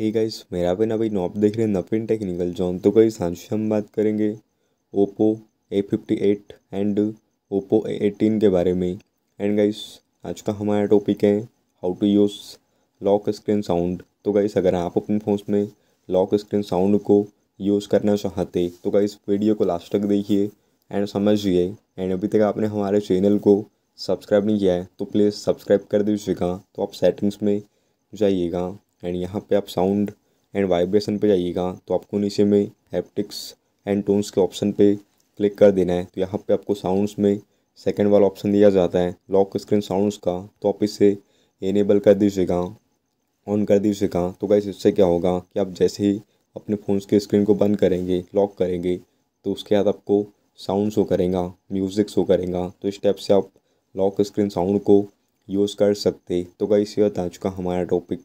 hey guys मेरा भी ना भाई नॉप देख रहे हैं नफिन टेक्निकल जॉन तो गाइस आज हम बात करेंगे Oppo A fifty eight and Oppo A eighteen के बारे में एंड गाइस आज का हमारा टॉपिक है how to use lock screen sound तो गाइस अगर आप अपने फ़ोन में लॉक स्क्रीन साउंड को यूज़ करना चाहते तो गाइस वीडियो को लास्ट तक देखिए एंड समझिए एंड अभी तक आपने हमारे चैनल को सब्सक्राइब नहीं किया है तो प्लीज़ सब्सक्राइब कर दीजिएगा तो आप सेटिंग्स में जाइएगा एंड यहाँ पे आप साउंड एंड वाइब्रेशन पे जाइएगा तो आपको नीचे में हैप्टिक्स एंड टोन्स के ऑप्शन पे क्लिक कर देना है तो यहाँ पे आपको साउंड्स में सेकंड वाला ऑप्शन दिया जाता है लॉक स्क्रीन साउंड्स का तो आप इसे इनेबल कर दीजिएगा ऑन कर दीजिएगा तो गाइस इससे क्या होगा कि आप जैसे ही अपने फ़ोन के स्क्रीन को बंद करेंगे लॉक करेंगे तो उसके बाद आपको साउंड शो करेगा म्यूज़िक शो करेगा तो इस टाइप से आप लॉक स्क्रीन साउंड को यूज़ कर सकते तो गाइस ये बता चुका हमारा टॉपिक